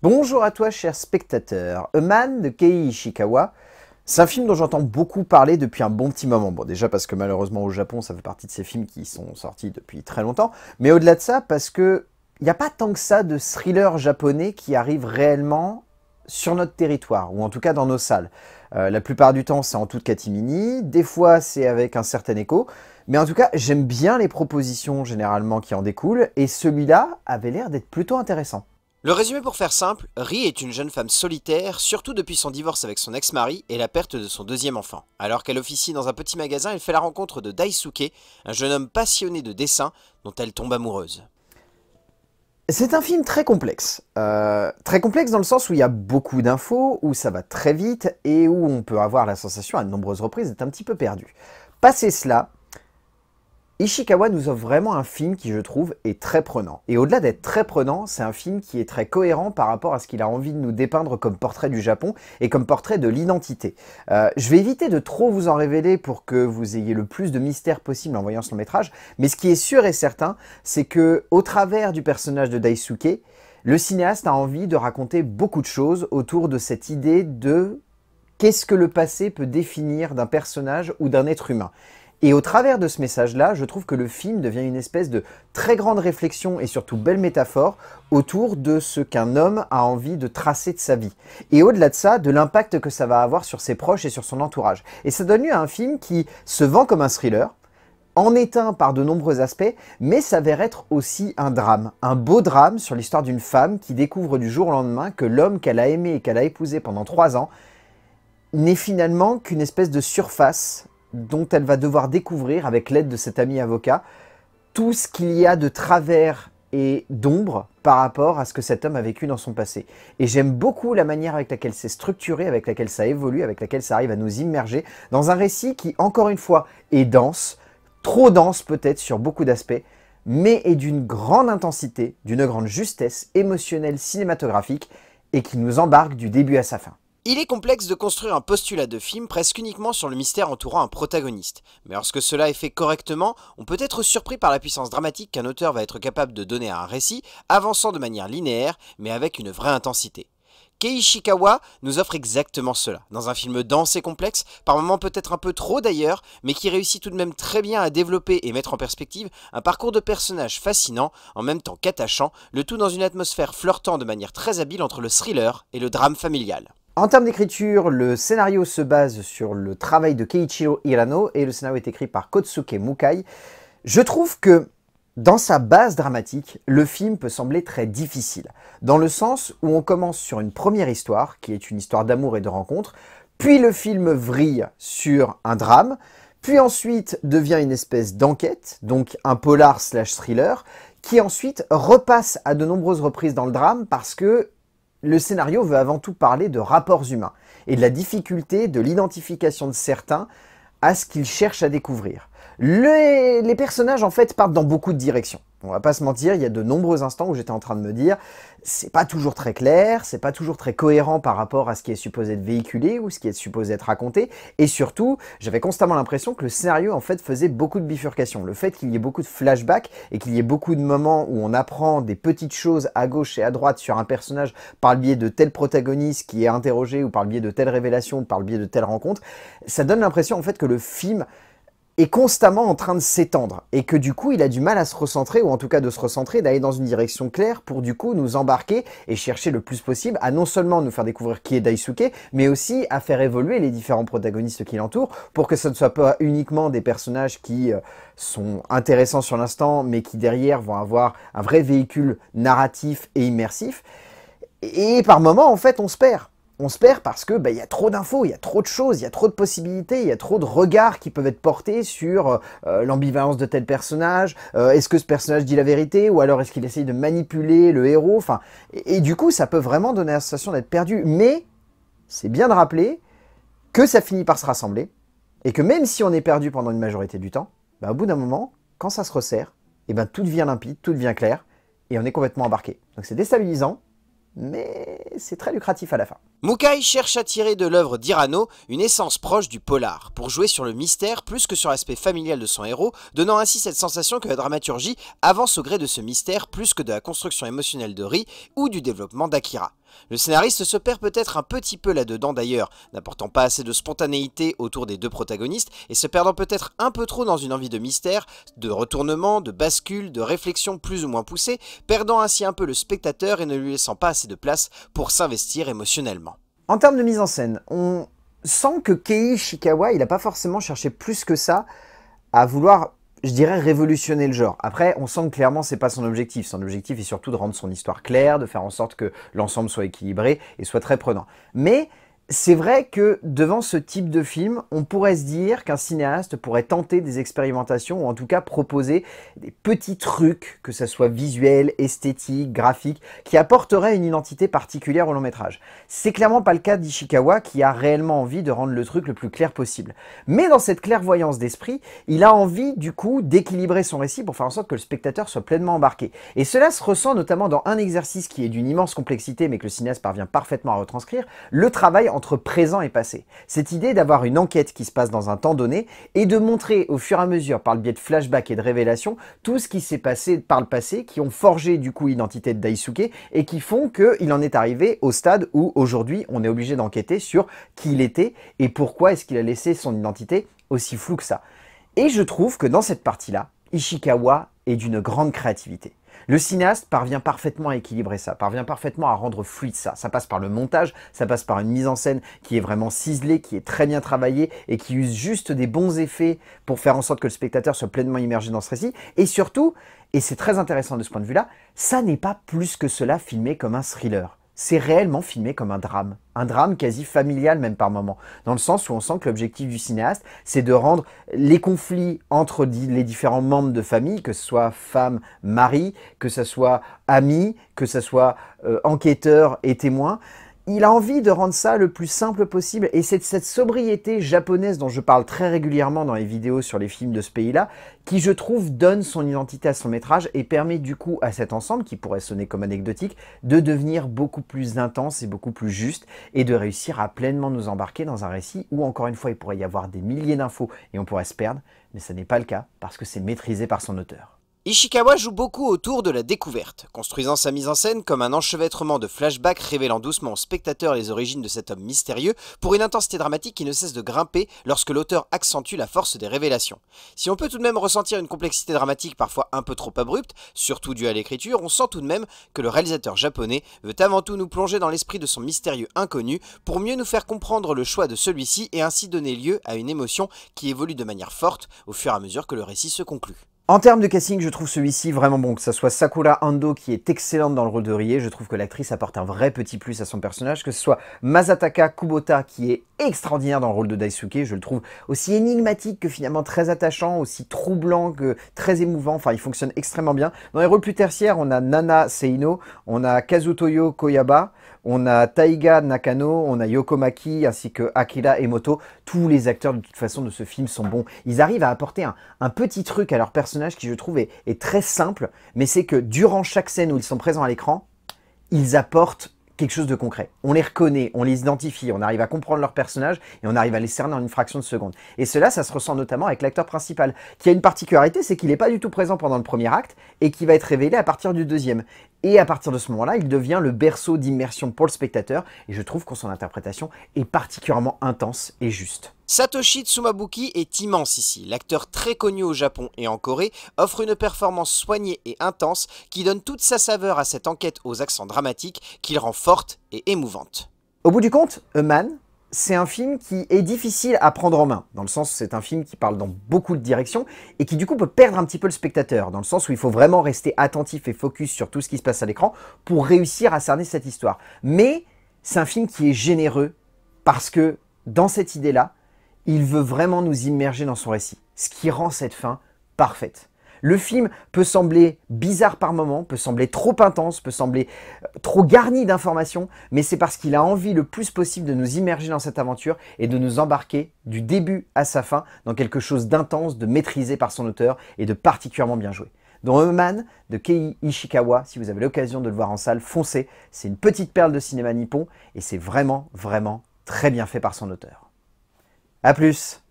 Bonjour à toi cher spectateur, A Man de Kei Ishikawa, c'est un film dont j'entends beaucoup parler depuis un bon petit moment. Bon déjà parce que malheureusement au Japon ça fait partie de ces films qui sont sortis depuis très longtemps, mais au-delà de ça parce que il n'y a pas tant que ça de thriller japonais qui arrive réellement sur notre territoire, ou en tout cas dans nos salles. Euh, la plupart du temps, c'est en toute catimini, des fois c'est avec un certain écho, mais en tout cas, j'aime bien les propositions généralement qui en découlent, et celui-là avait l'air d'être plutôt intéressant. Le résumé pour faire simple, Ri est une jeune femme solitaire, surtout depuis son divorce avec son ex-mari et la perte de son deuxième enfant. Alors qu'elle officie dans un petit magasin, elle fait la rencontre de Daisuke, un jeune homme passionné de dessin dont elle tombe amoureuse. C'est un film très complexe. Euh, très complexe dans le sens où il y a beaucoup d'infos, où ça va très vite et où on peut avoir la sensation à de nombreuses reprises d'être un petit peu perdu. Passer cela, Ishikawa nous offre vraiment un film qui, je trouve, est très prenant. Et au-delà d'être très prenant, c'est un film qui est très cohérent par rapport à ce qu'il a envie de nous dépeindre comme portrait du Japon et comme portrait de l'identité. Euh, je vais éviter de trop vous en révéler pour que vous ayez le plus de mystère possible en voyant ce long métrage, mais ce qui est sûr et certain, c'est que, au travers du personnage de Daisuke, le cinéaste a envie de raconter beaucoup de choses autour de cette idée de qu'est-ce que le passé peut définir d'un personnage ou d'un être humain et au travers de ce message-là, je trouve que le film devient une espèce de très grande réflexion et surtout belle métaphore autour de ce qu'un homme a envie de tracer de sa vie. Et au-delà de ça, de l'impact que ça va avoir sur ses proches et sur son entourage. Et ça donne lieu à un film qui se vend comme un thriller, en éteint par de nombreux aspects, mais s'avère être aussi un drame. Un beau drame sur l'histoire d'une femme qui découvre du jour au lendemain que l'homme qu'elle a aimé et qu'elle a épousé pendant trois ans n'est finalement qu'une espèce de surface dont elle va devoir découvrir, avec l'aide de cet ami avocat, tout ce qu'il y a de travers et d'ombre par rapport à ce que cet homme a vécu dans son passé. Et j'aime beaucoup la manière avec laquelle c'est structuré, avec laquelle ça évolue, avec laquelle ça arrive à nous immerger dans un récit qui, encore une fois, est dense, trop dense peut-être sur beaucoup d'aspects, mais est d'une grande intensité, d'une grande justesse émotionnelle cinématographique, et qui nous embarque du début à sa fin. Il est complexe de construire un postulat de film presque uniquement sur le mystère entourant un protagoniste, mais lorsque cela est fait correctement, on peut être surpris par la puissance dramatique qu'un auteur va être capable de donner à un récit, avançant de manière linéaire, mais avec une vraie intensité. Keishikawa nous offre exactement cela, dans un film dense et complexe, par moments peut-être un peu trop d'ailleurs, mais qui réussit tout de même très bien à développer et mettre en perspective un parcours de personnages fascinant, en même temps qu'attachant, le tout dans une atmosphère flirtant de manière très habile entre le thriller et le drame familial. En termes d'écriture, le scénario se base sur le travail de Keiichiro Hirano et le scénario est écrit par Kotsuke Mukai. Je trouve que dans sa base dramatique, le film peut sembler très difficile, dans le sens où on commence sur une première histoire, qui est une histoire d'amour et de rencontre, puis le film vrille sur un drame, puis ensuite devient une espèce d'enquête, donc un polar slash thriller, qui ensuite repasse à de nombreuses reprises dans le drame parce que le scénario veut avant tout parler de rapports humains et de la difficulté de l'identification de certains à ce qu'ils cherchent à découvrir. Les, personnages en fait partent dans beaucoup de directions. On va pas se mentir, il y a de nombreux instants où j'étais en train de me dire c'est pas toujours très clair, c'est pas toujours très cohérent par rapport à ce qui est supposé être véhiculé ou ce qui est supposé être raconté et surtout, j'avais constamment l'impression que le scénario en fait faisait beaucoup de bifurcations. Le fait qu'il y ait beaucoup de flashbacks et qu'il y ait beaucoup de moments où on apprend des petites choses à gauche et à droite sur un personnage par le biais de tel protagoniste qui est interrogé ou par le biais de telle révélation ou par le biais de telle rencontre, ça donne l'impression en fait que le film est constamment en train de s'étendre et que du coup il a du mal à se recentrer ou en tout cas de se recentrer, d'aller dans une direction claire pour du coup nous embarquer et chercher le plus possible à non seulement nous faire découvrir qui est Daisuke mais aussi à faire évoluer les différents protagonistes qui l'entourent pour que ce ne soit pas uniquement des personnages qui euh, sont intéressants sur l'instant mais qui derrière vont avoir un vrai véhicule narratif et immersif et par moments en fait on se perd on se perd parce que bah, il y a trop d'infos, il y a trop de choses, il y a trop de possibilités, il y a trop de regards qui peuvent être portés sur euh, euh, l'ambivalence de tel personnage. Euh, est-ce que ce personnage dit la vérité ou alors est-ce qu'il essaye de manipuler le héros Enfin, et, du coup, ça peut vraiment donner la sensation d'être perdu. Mais c'est bien de rappeler que ça finit par se rassembler et que même si on est perdu pendant une majorité du temps, bah, au bout d'un moment, quand ça se resserre, et eh ben tout devient limpide, tout devient clair et on est complètement embarqué. Donc c'est déstabilisant, mais c'est très lucratif à la fin. Mukai cherche à tirer de l'œuvre d'Irano une essence proche du polar, pour jouer sur le mystère plus que sur l'aspect familial de son héros, donnant ainsi cette sensation que la dramaturgie avance au gré de ce mystère plus que de la construction émotionnelle de Ri ou du développement d'Akira. Le scénariste se perd peut-être un petit peu là-dedans d'ailleurs, n'apportant pas assez de spontanéité autour des deux protagonistes et se perdant peut-être un peu trop dans une envie de mystère, de retournement, de bascule, de réflexion plus ou moins poussée, perdant ainsi un peu le spectateur et ne lui laissant pas assez de place pour s'investir émotionnellement. En termes de mise en scène, on sent que Kei Ishikawa, il n'a pas forcément cherché plus que ça à vouloir je dirais révolutionner le genre. Après, on sent que clairement c'est pas son objectif. Son objectif est surtout de rendre son histoire claire, de faire en sorte que l'ensemble soit équilibré et soit très prenant. Mais c'est vrai que devant ce type de film, on pourrait se dire qu'un cinéaste pourrait tenter des expérimentations ou en tout cas proposer des petits trucs, que ça soit visuel, esthétique, graphique, qui apporteraient une identité particulière au long métrage. C'est clairement pas le cas d'Ishikawa qui a réellement envie de rendre le truc le plus clair possible. Mais dans cette clairvoyance d'esprit, il a envie du coup d'équilibrer son récit pour faire en sorte que le spectateur soit pleinement embarqué. Et cela se ressent notamment dans un exercice qui est d'une immense complexité mais que le cinéaste parvient parfaitement à retranscrire, le travail entre présent et passé. Cette idée d'avoir une enquête qui se passe dans un temps donné et de montrer au fur et à mesure par le biais de flashbacks et de révélations tout ce qui s'est passé par le passé qui ont forgé du coup l'identité de Daisuke et qui font qu'il en est arrivé au stade où aujourd'hui on est obligé d'enquêter sur qui il était et pourquoi est-ce qu'il a laissé son identité aussi floue que ça. Et je trouve que dans cette partie-là, Ishikawa est d'une grande créativité. Le cinéaste parvient parfaitement à équilibrer ça, parvient parfaitement à rendre fluide ça. Ça passe par le montage, ça passe par une mise en scène qui est vraiment ciselée, qui est très bien travaillée et qui use juste des bons effets pour faire en sorte que le spectateur soit pleinement immergé dans ce récit. Et surtout, et c'est très intéressant de ce point de vue-là, ça n'est pas plus que cela filmé comme un thriller c'est réellement filmé comme un drame. Un drame quasi familial même par moment, dans le sens où on sent que l'objectif du cinéaste, c'est de rendre les conflits entre les différents membres de famille, que ce soit femme, mari, que ce soit ami, que ce soit euh, enquêteur et témoin, il a envie de rendre ça le plus simple possible. Et c'est cette sobriété japonaise dont je parle très régulièrement dans les vidéos sur les films de ce pays-là, qui je trouve donne son identité à son métrage et permet du coup à cet ensemble, qui pourrait sonner comme anecdotique, de devenir beaucoup plus intense et beaucoup plus juste, et de réussir à pleinement nous embarquer dans un récit où encore une fois il pourrait y avoir des milliers d'infos et on pourrait se perdre, mais ce n'est pas le cas parce que c'est maîtrisé par son auteur. Ishikawa joue beaucoup autour de la découverte, construisant sa mise en scène comme un enchevêtrement de flashbacks révélant doucement aux spectateurs les origines de cet homme mystérieux pour une intensité dramatique qui ne cesse de grimper lorsque l'auteur accentue la force des révélations. Si on peut tout de même ressentir une complexité dramatique parfois un peu trop abrupte, surtout due à l'écriture, on sent tout de même que le réalisateur japonais veut avant tout nous plonger dans l'esprit de son mystérieux inconnu pour mieux nous faire comprendre le choix de celui-ci et ainsi donner lieu à une émotion qui évolue de manière forte au fur et à mesure que le récit se conclut. En termes de casting, je trouve celui-ci vraiment bon, que ce soit Sakura Ando qui est excellente dans le rôle de Rie, je trouve que l'actrice apporte un vrai petit plus à son personnage, que ce soit Masataka Kubota qui est extraordinaire dans le rôle de Daisuke, je le trouve aussi énigmatique que finalement très attachant, aussi troublant que très émouvant, enfin il fonctionne extrêmement bien. Dans les rôles plus tertiaires, on a Nana Seino, on a Kazutoyo Koyaba, on a Taiga Nakano, on a Yokomaki ainsi que Akira Emoto. Tous les acteurs de toute façon de ce film sont bons. Ils arrivent à apporter un, petit truc à leur personnage qui je trouve est très simple, mais c'est que durant chaque scène où ils sont présents à l'écran, ils apportent quelque chose de concret. On les reconnaît, on les identifie, on arrive à comprendre leur personnage et on arrive à les cerner en une fraction de seconde. Et cela, ça se ressent notamment avec l'acteur principal, qui a une particularité, c'est qu'il n'est pas du tout présent pendant le premier acte et qui va être révélé à partir du deuxième. Et à partir de ce moment-là, il devient le berceau d'immersion pour le spectateur et je trouve que son interprétation est particulièrement intense et juste. Satoshi Tsumabuki est immense ici. L'acteur très connu au Japon et en Corée offre une performance soignée et intense qui donne toute sa saveur à cette enquête aux accents dramatiques qu'il rend forte et émouvante. Au bout du compte, A Man, c'est un film qui est difficile à prendre en main, dans le sens c'est un film qui parle dans beaucoup de directions et qui du coup peut perdre un petit peu le spectateur, dans le sens où il faut vraiment rester attentif et focus sur tout ce qui se passe à l'écran pour réussir à cerner cette histoire. Mais c'est un film qui est généreux parce que dans cette idée-là, il veut vraiment nous immerger dans son récit, ce qui rend cette fin parfaite. Le film peut sembler bizarre par moments, peut sembler trop intense, peut sembler euh, trop garni d'informations, mais c'est parce qu'il a envie le plus possible de nous immerger dans cette aventure et de nous embarquer du début à sa fin dans quelque chose d'intense, de maîtrisé par son auteur et de particulièrement bien joué. Dans Human de Kei Ishikawa, si vous avez l'occasion de le voir en salle, foncez, c'est une petite perle de cinéma nippon et c'est vraiment, vraiment très bien fait par son auteur. A plus